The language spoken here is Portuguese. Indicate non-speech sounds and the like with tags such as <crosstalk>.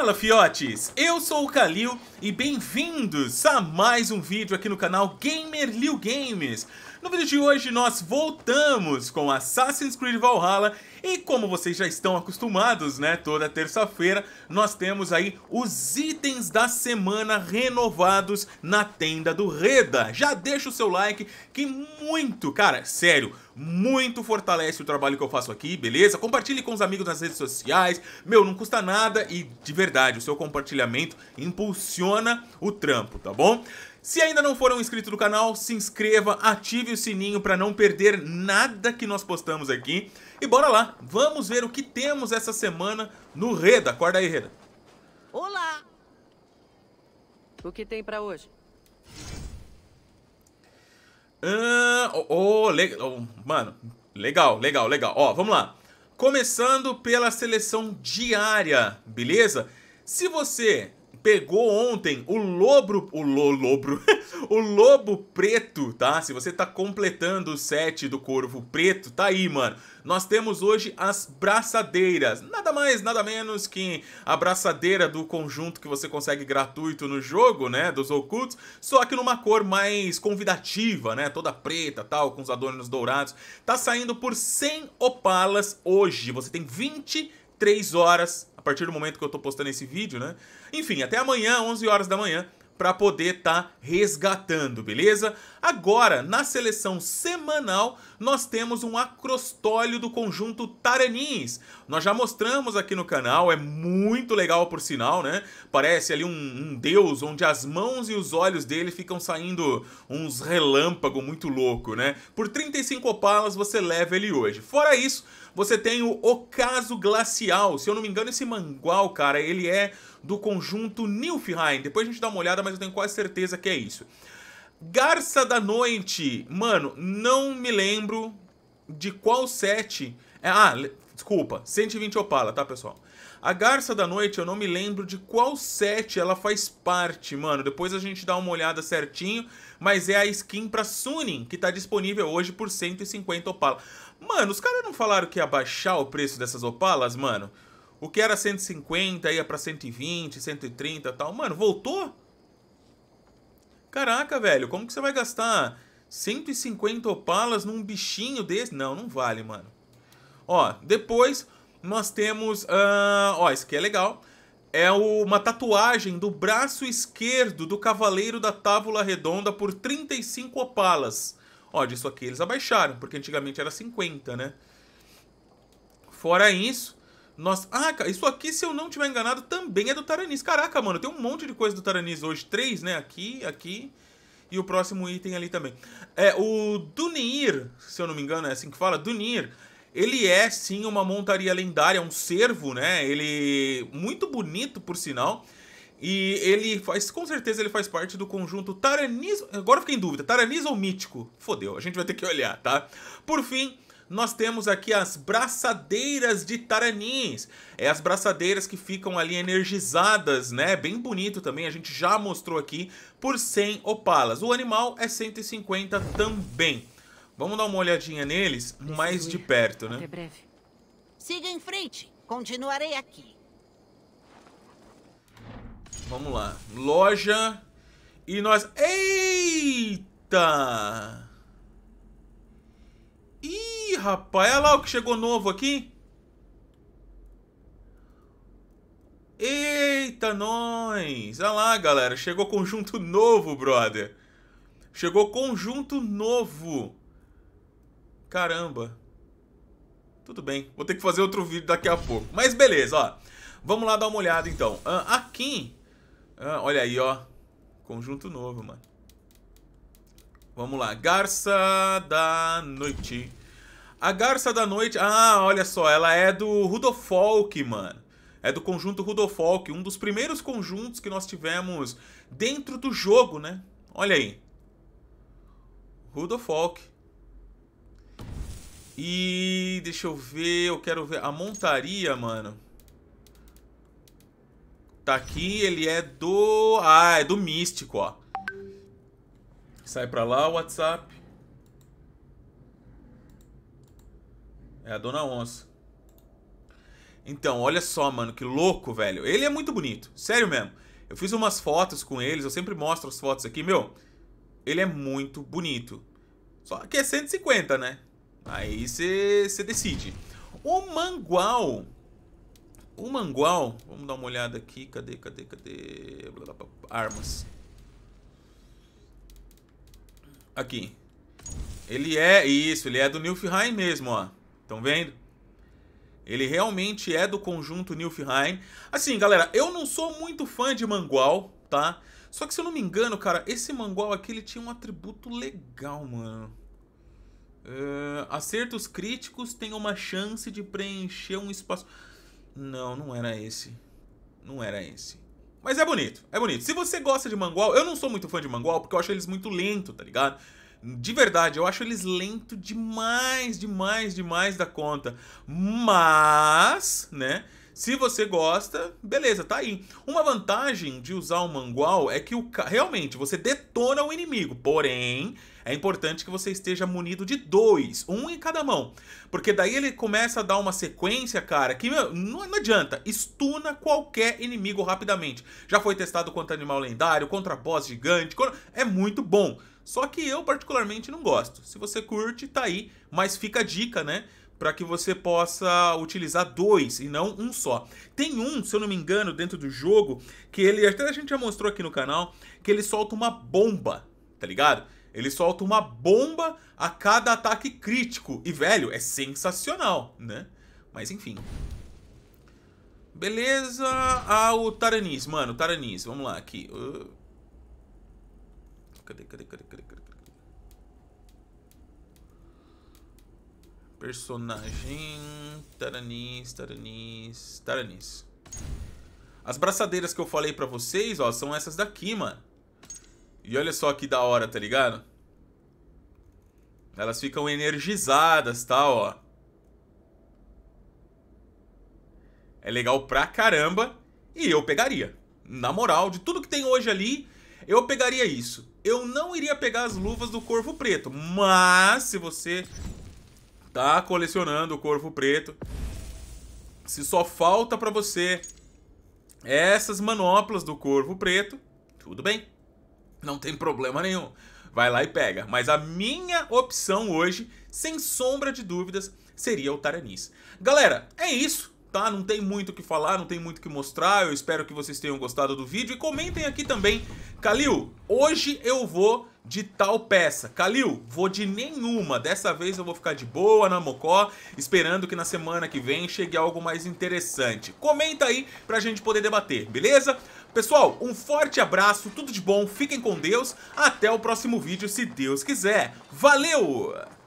Fala, fiotes! Eu sou o Kalil e bem-vindos a mais um vídeo aqui no canal Gamer Liu Games. No vídeo de hoje nós voltamos com Assassin's Creed Valhalla e como vocês já estão acostumados, né, toda terça-feira nós temos aí os itens da semana renovados na tenda do Reda. Já deixa o seu like que muito, cara, sério, muito fortalece o trabalho que eu faço aqui, beleza? Compartilhe com os amigos nas redes sociais, meu, não custa nada e de verdade, o seu compartilhamento impulsiona funciona o trampo, tá bom? Se ainda não for um inscrito do canal, se inscreva, ative o sininho para não perder nada que nós postamos aqui. E bora lá, vamos ver o que temos essa semana no Reda. Acorda aí, Reda. Olá! O que tem para hoje? Ah, oh, oh, le oh, mano, legal, legal, legal. Ó, oh, vamos lá. Começando pela seleção diária, beleza? Se você pegou ontem o lobro, o lo, lobro, <laughs> o lobo preto, tá? Se você tá completando o set do corvo preto, tá aí, mano. Nós temos hoje as braçadeiras, nada mais, nada menos que a braçadeira do conjunto que você consegue gratuito no jogo, né, dos ocultos, só que numa cor mais convidativa, né, toda preta, tal, com os adornos dourados. Tá saindo por 100 opalas hoje. Você tem 23 horas partir do momento que eu estou postando esse vídeo, né? Enfim, até amanhã, 11 horas da manhã, para poder estar tá resgatando, beleza? Agora, na seleção semanal, nós temos um acrostólio do conjunto Taranins. Nós já mostramos aqui no canal, é muito legal por sinal, né? Parece ali um, um deus onde as mãos e os olhos dele ficam saindo uns relâmpagos muito louco, né? Por 35 opalas você leva ele hoje. Fora isso, você tem o Ocaso Glacial. Se eu não me engano, esse mangual, cara, ele é do conjunto Nilfheim. Depois a gente dá uma olhada, mas eu tenho quase certeza que é isso. Garça da Noite. Mano, não me lembro de qual set... É. Ah, desculpa, 120 Opala, tá, pessoal? A Garça da Noite, eu não me lembro de qual set ela faz parte, mano. Depois a gente dá uma olhada certinho, mas é a skin pra Sunin, que tá disponível hoje por 150 Opala. Mano, os caras não falaram que ia baixar o preço dessas Opalas, mano? O que era 150 ia pra 120, 130 e tal. Mano, voltou? Caraca, velho, como que você vai gastar 150 Opalas num bichinho desse? Não, não vale, mano. Ó, depois nós temos... Uh, ó, isso aqui é legal. É uma tatuagem do braço esquerdo do Cavaleiro da Tábula Redonda por 35 Opalas. Ó, disso aqui eles abaixaram, porque antigamente era 50, né? Fora isso, nós... Ah, isso aqui, se eu não tiver enganado, também é do Taranis. Caraca, mano, tem um monte de coisa do Taranis hoje. Três, né? Aqui, aqui e o próximo item ali também. É, o Dunir, se eu não me engano, é assim que fala, Dunir, ele é sim uma montaria lendária, um servo, né? Ele muito bonito por sinal. E ele faz, com certeza ele faz parte do conjunto Taranis. Agora eu fiquei em dúvida, Taranis ou Mítico? Fodeu, a gente vai ter que olhar, tá? Por fim, nós temos aqui as braçadeiras de Taranis. É as braçadeiras que ficam ali energizadas, né? Bem bonito também, a gente já mostrou aqui, por 100 opalas. O animal é 150 também. Vamos dar uma olhadinha neles mais de perto, né? Até breve. Siga em frente, continuarei aqui. Vamos lá. Loja. E nós... Eita! Ih, rapaz. Olha lá o que chegou novo aqui. Eita, nós. Olha lá, galera. Chegou conjunto novo, brother. Chegou conjunto novo. Caramba. Tudo bem. Vou ter que fazer outro vídeo daqui a pouco. Mas beleza, ó. Vamos lá dar uma olhada, então. Ah, aqui ah, olha aí, ó. Conjunto novo, mano. Vamos lá. Garça da Noite. A Garça da Noite... Ah, olha só. Ela é do Rudolfolk, mano. É do conjunto Rudolfolk. Um dos primeiros conjuntos que nós tivemos dentro do jogo, né? Olha aí. Rudolfolk. E deixa eu ver, eu quero ver a montaria, mano. Tá aqui, ele é do... Ah, é do Místico, ó. Sai pra lá o WhatsApp. É a Dona Onça. Então, olha só, mano, que louco, velho. Ele é muito bonito, sério mesmo. Eu fiz umas fotos com eles, eu sempre mostro as fotos aqui, meu. Ele é muito bonito. Só que é 150, né? Aí você decide. O Mangual o mangual, vamos dar uma olhada aqui. Cadê, cadê, cadê? Armas. Aqui. Ele é, isso, ele é do Nilfheim mesmo, ó. Estão vendo? Ele realmente é do conjunto Nilfheim. Assim, galera, eu não sou muito fã de mangual, tá? Só que se eu não me engano, cara, esse mangual aqui, ele tinha um atributo legal, mano. Uh, acertos críticos têm uma chance de preencher um espaço... Não, não era esse. Não era esse. Mas é bonito, é bonito. Se você gosta de Mangual, eu não sou muito fã de Mangual porque eu acho eles muito lento, tá ligado? De verdade, eu acho eles lento demais, demais, demais da conta. Mas, né? Se você gosta, beleza, tá aí. Uma vantagem de usar o mangual é que o realmente você detona o inimigo, porém é importante que você esteja munido de dois, um em cada mão. Porque daí ele começa a dar uma sequência, cara, que meu, não, não adianta. Estuna qualquer inimigo rapidamente. Já foi testado contra animal lendário, contra boss gigante, contra... é muito bom. Só que eu particularmente não gosto. Se você curte, tá aí, mas fica a dica, né? para que você possa utilizar dois e não um só. Tem um, se eu não me engano, dentro do jogo, que ele, até a gente já mostrou aqui no canal, que ele solta uma bomba, tá ligado? Ele solta uma bomba a cada ataque crítico. E, velho, é sensacional, né? Mas, enfim. Beleza. Ah, o Taranis, mano. Taranis, vamos lá, aqui. Uh... Cadê, cadê, cadê, cadê, cadê? Personagem. Taranis, Taranis, Taranis. As braçadeiras que eu falei pra vocês, ó, são essas daqui, mano. E olha só que da hora, tá ligado? Elas ficam energizadas, tá, ó. É legal pra caramba e eu pegaria. Na moral, de tudo que tem hoje ali, eu pegaria isso. Eu não iria pegar as luvas do Corvo Preto, mas se você Tá colecionando o Corvo Preto. Se só falta para você essas manoplas do Corvo Preto, tudo bem. Não tem problema nenhum. Vai lá e pega. Mas a minha opção hoje, sem sombra de dúvidas, seria o Taranis. Galera, é isso tá? Não tem muito o que falar, não tem muito o que mostrar. Eu espero que vocês tenham gostado do vídeo. E comentem aqui também. Kalil, hoje eu vou de tal peça. Kalil. vou de nenhuma. Dessa vez eu vou ficar de boa na Mocó, esperando que na semana que vem chegue algo mais interessante. Comenta aí pra gente poder debater, beleza? Pessoal, um forte abraço, tudo de bom, fiquem com Deus. Até o próximo vídeo, se Deus quiser. Valeu!